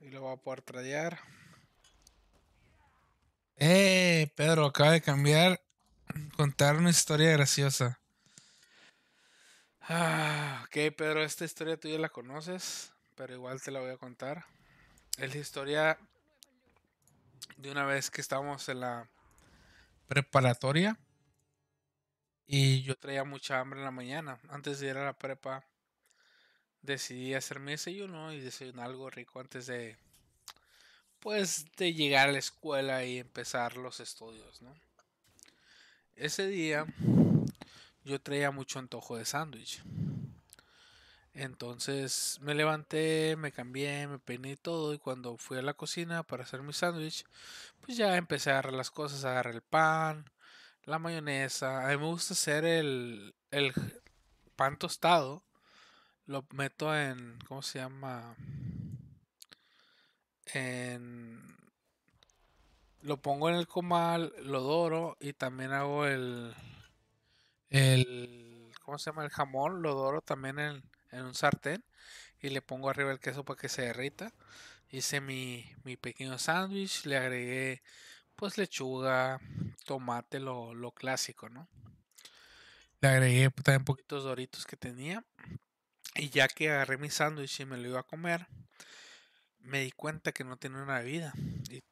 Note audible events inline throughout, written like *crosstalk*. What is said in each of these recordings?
Y lo va a poder tradear. Eh, Pedro, acaba de cambiar. Contar una historia graciosa. Ah, ok, Pedro, esta historia tú ya la conoces, pero igual te la voy a contar. Es la historia de una vez que estábamos en la preparatoria y yo traía mucha hambre en la mañana antes de ir a la prepa decidí hacer mi desayuno y desayunar algo rico antes de, pues, de llegar a la escuela y empezar los estudios, Ese día yo traía mucho antojo de sándwich. Entonces me levanté, me cambié, me peiné y todo. Y cuando fui a la cocina para hacer mi sándwich, pues ya empecé a agarrar las cosas, agarré el pan, la mayonesa. A mí me gusta hacer el, el pan tostado lo meto en, ¿cómo se llama? En... Lo pongo en el comal, lo doro y también hago el... El... ¿Cómo se llama? El jamón, lo doro también en, un sartén y le pongo arriba el queso para que se derrita. Hice mi, mi pequeño sándwich, le agregué pues lechuga, tomate, lo, lo clásico, ¿no? Le agregué también poquitos doritos que tenía y ya que agarré mi sándwich y me lo iba a comer, me di cuenta que no tenía una bebida. Y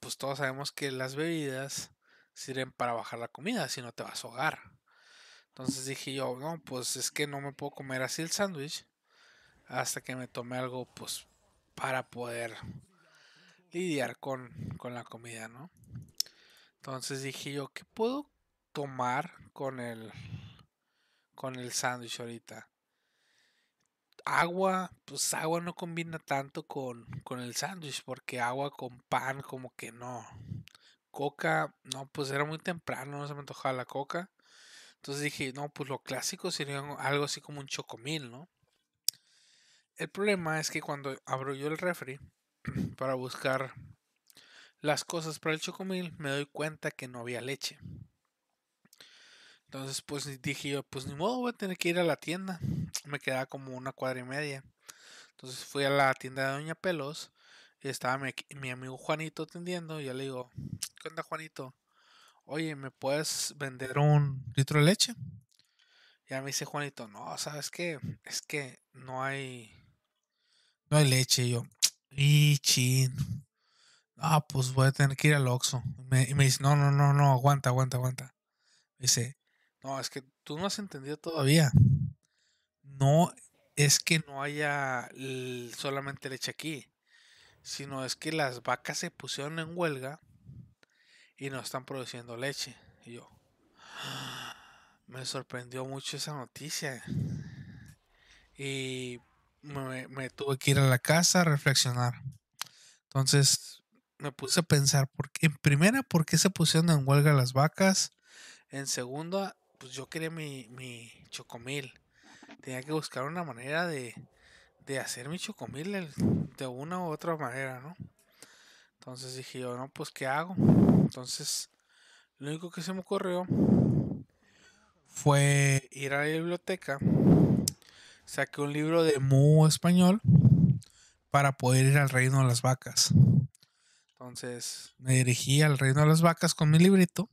pues todos sabemos que las bebidas sirven para bajar la comida, si no te vas a ahogar. Entonces dije yo, no, pues es que no me puedo comer así el sándwich hasta que me tome algo, pues, para poder lidiar con, con la comida, ¿no? Entonces dije yo, ¿qué puedo tomar con el, con el sándwich ahorita? agua, pues agua no combina tanto con, el sándwich, porque agua con pan como que no. Coca, no, pues era muy temprano, no se me antojaba la coca. Entonces dije, no, pues lo clásico sería algo así como un chocomil, ¿no? El problema es que cuando abro yo el refri *clears throat* para buscar las cosas para el chocomil, me doy cuenta que no había leche. Entonces, pues dije yo, pues ni modo, voy a tener que ir a la tienda me quedaba como una cuadra y media. Entonces fui a la tienda de Doña Pelos y estaba mi, amigo Juanito atendiendo y yo le digo, ¿qué onda Juanito? Oye, ¿me puedes vender un litro de leche? Ya me dice Juanito, no, ¿sabes qué? Es que no hay, no hay leche. Y yo, y chin. Ah, pues voy a tener que ir al Oxxo. Y me, dice, no, no, no, no, aguanta, aguanta, aguanta. dice, no, es que tú no has entendido todavía no es que no haya solamente leche aquí, sino es que las vacas se pusieron en huelga y no están produciendo leche. Y yo, *gasps* me sorprendió mucho esa noticia. Y me, tuve que ir a la casa a reflexionar. Entonces me puse a pensar, en primera, ¿por qué se pusieron en huelga las vacas? En segunda, pues yo quería mi, mi chocomil tenía que buscar una manera de, hacer mi chocomil de una u otra manera, ¿no? Entonces dije yo, no, pues ¿qué hago? Entonces, lo único que se me ocurrió fue ir a la biblioteca, saqué un libro de mu español para poder ir al reino de las vacas. Entonces me dirigí al reino de las vacas con mi librito.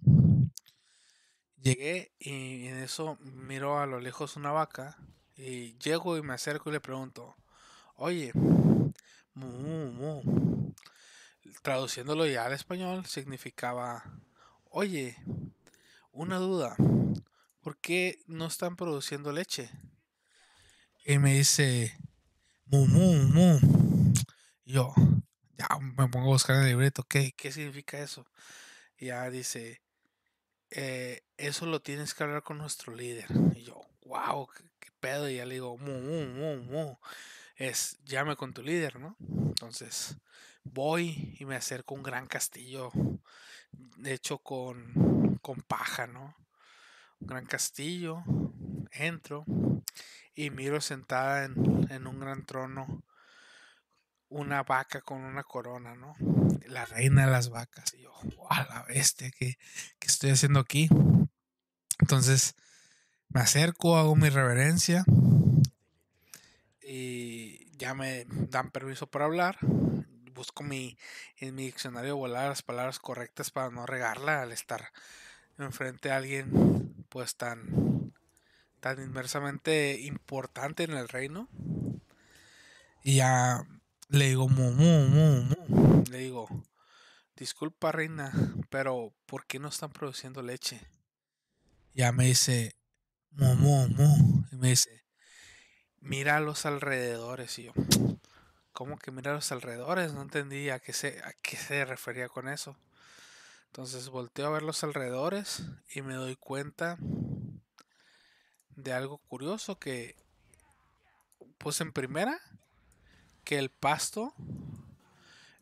Llegué y en eso miró a lo lejos una vaca y llego y me acerco y le pregunto, oye, mu, mu. Traduciéndolo ya al español significaba, oye, una duda, ¿por qué no están produciendo leche? Y me dice, mu, mu, mu. yo, ya me pongo a buscar en el libreto, ¿qué, qué significa eso? Y ya dice, eh, eso lo tienes que hablar con nuestro líder. Y yo, wow, pedo y ya le digo, es llame con tu líder, ¿no? Entonces voy y me acerco a un gran castillo, hecho con, con paja, ¿no? Un gran castillo, entro y miro sentada en, un gran trono una vaca con una corona, ¿no? La reina de las vacas. Y yo, a la bestia, que ¿qué, estoy haciendo aquí? Entonces, me acerco, hago mi reverencia y ya me dan permiso para hablar. Busco mi, en mi diccionario volar las palabras correctas para no regarla al estar enfrente a alguien pues tan, tan inmersamente importante en el reino. Y ya le digo, mu, mu, mu, mu. Le digo, disculpa reina, pero ¿por qué no están produciendo leche? Ya me dice, Momo, Y me dice, mira los alrededores. Y yo, ¿cómo que mira los alrededores? No entendía a qué se, a qué se refería con eso. Entonces volteo a ver los alrededores y me doy cuenta de algo curioso que pues en primera que el pasto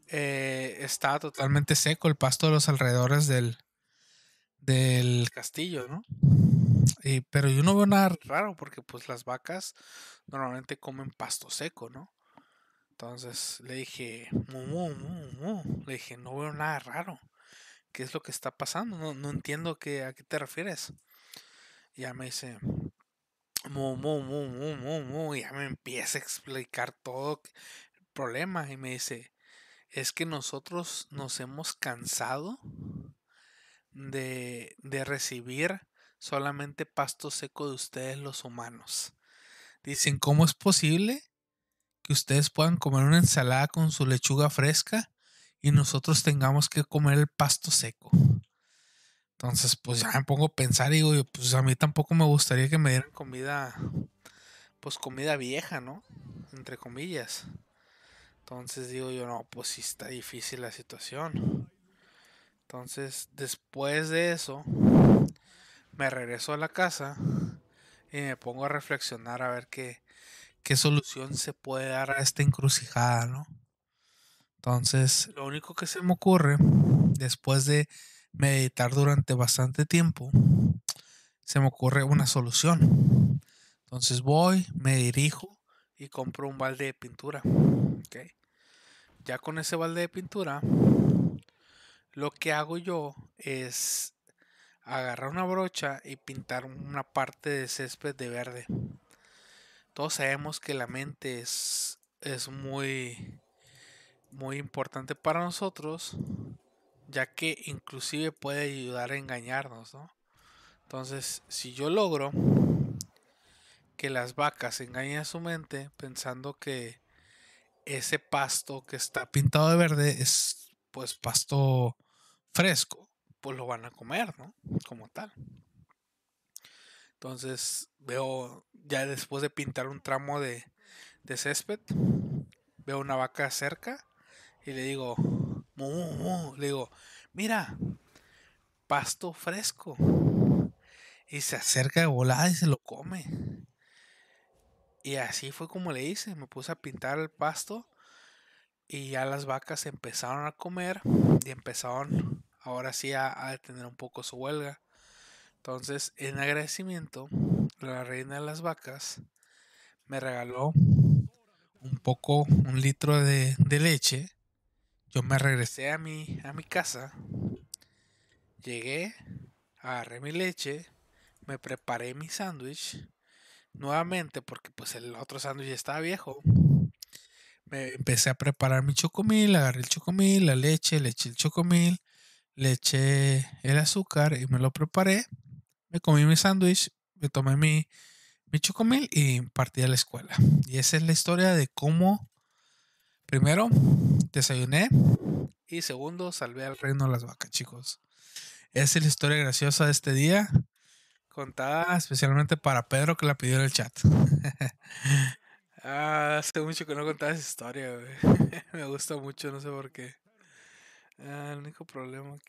está eh, estaba totalmente seco, el pasto de los alrededores del, del castillo, ¿no? Y, eh, pero yo no veo nada raro porque pues las vacas normalmente comen pasto seco, ¿no? Entonces le dije, mu, le dije, no veo nada raro. ¿Qué es lo que está pasando? No, no entiendo qué a qué te refieres. Y ya me dice, mu, mu, mu, mu, mu, y ya me empieza a explicar todo el problema. Y me dice, es que nosotros nos hemos cansado de, de recibir solamente pasto seco de ustedes los humanos. Dicen, ¿cómo es posible que ustedes puedan comer una ensalada con su lechuga fresca y nosotros tengamos que comer el pasto seco? Entonces, pues ya me pongo a pensar y digo, pues a mí tampoco me gustaría que me dieran comida, pues comida vieja, ¿no? Entre comillas. Entonces digo yo, no, pues sí está difícil la situación. Entonces, después de eso, me regreso a la casa y me pongo a reflexionar a ver qué, qué solución se puede dar a esta encrucijada, ¿no? Entonces, lo único que se me ocurre, después de meditar durante bastante tiempo, se me ocurre una solución. Entonces voy, me dirijo y compro un balde de pintura. Ya con ese balde de pintura, lo que hago yo es agarrar una brocha y pintar una parte de césped de verde. Todos sabemos que la mente es, es muy, muy importante para nosotros, ya que inclusive puede ayudar a engañarnos, ¿no? Entonces, si yo logro que las vacas engañen a su mente pensando que ese pasto que está pintado de verde es pues pasto fresco pues lo van a comer, ¿no? Como tal. Entonces veo, ya después de pintar un tramo de, de césped, veo una vaca cerca y le digo, le digo, mira, pasto fresco. Y se acerca de volada y se lo come. Y así fue como le hice, me puse a pintar el pasto y ya las vacas empezaron a comer y empezaron ahora sí ha, de tener un poco su huelga. Entonces, en agradecimiento, la reina de las vacas me regaló un poco, un litro de, leche. Yo me regresé a mi, a mi casa, llegué, agarré mi leche, me preparé mi sándwich nuevamente porque pues el otro sándwich estaba viejo. Me empecé a preparar mi chocomil, agarré el chocomil, la leche, le eché el chocomil, le eché el azúcar y me lo preparé. Me comí mi sándwich, me tomé mi, mi chocomil y partí a la escuela. Y esa es la historia de cómo, primero, desayuné y segundo, salvé al reino de las vacas, chicos. Esa es la historia graciosa de este día, contada especialmente para Pedro que la pidió en el chat. *laughs* ah, hace mucho que no contaba esa historia, *laughs* me gusta mucho, no sé por qué. Ah, el único problema